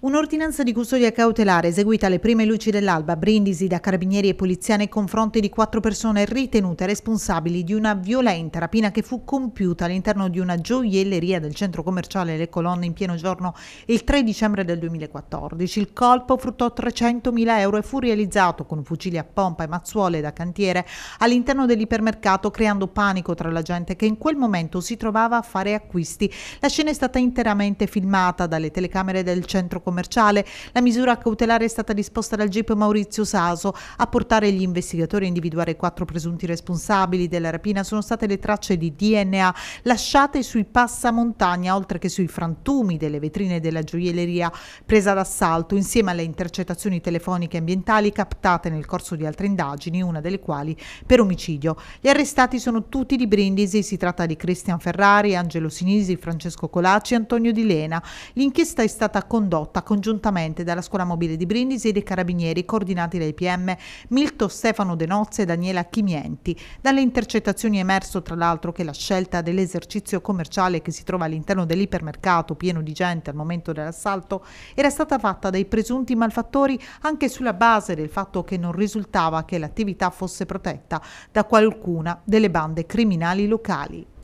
Un'ordinanza di custodia cautelare eseguita alle prime luci dell'alba a Brindisi da carabinieri e polizia nei confronti di quattro persone ritenute responsabili di una violenta rapina che fu compiuta all'interno di una gioielleria del centro commerciale Le Colonne in pieno giorno il 3 dicembre del 2014. Il colpo fruttò 300.000 euro e fu realizzato con fucili a pompa e mazzuole da cantiere all'interno dell'ipermercato creando panico tra la gente che in quel momento si trovava a fare acquisti. La scena è stata interamente filmata dalle telecamere del centro commerciale commerciale. La misura cautelare è stata disposta dal GIP Maurizio Saso. A portare gli investigatori a individuare quattro presunti responsabili della rapina sono state le tracce di DNA lasciate sui passamontagna, oltre che sui frantumi delle vetrine della gioielleria presa d'assalto, insieme alle intercettazioni telefoniche ambientali captate nel corso di altre indagini, una delle quali per omicidio. Gli arrestati sono tutti di Brindisi, si tratta di Cristian Ferrari, Angelo Sinisi, Francesco Colacci e Antonio Di Lena. L'inchiesta è stata condotta sviluppata congiuntamente dalla Scuola Mobile di Brindisi e dei Carabinieri, coordinati dai PM Milto Stefano De Nozze e Daniela Chimienti. Dalle intercettazioni è emerso tra l'altro che la scelta dell'esercizio commerciale che si trova all'interno dell'ipermercato pieno di gente al momento dell'assalto era stata fatta dai presunti malfattori anche sulla base del fatto che non risultava che l'attività fosse protetta da qualcuna delle bande criminali locali.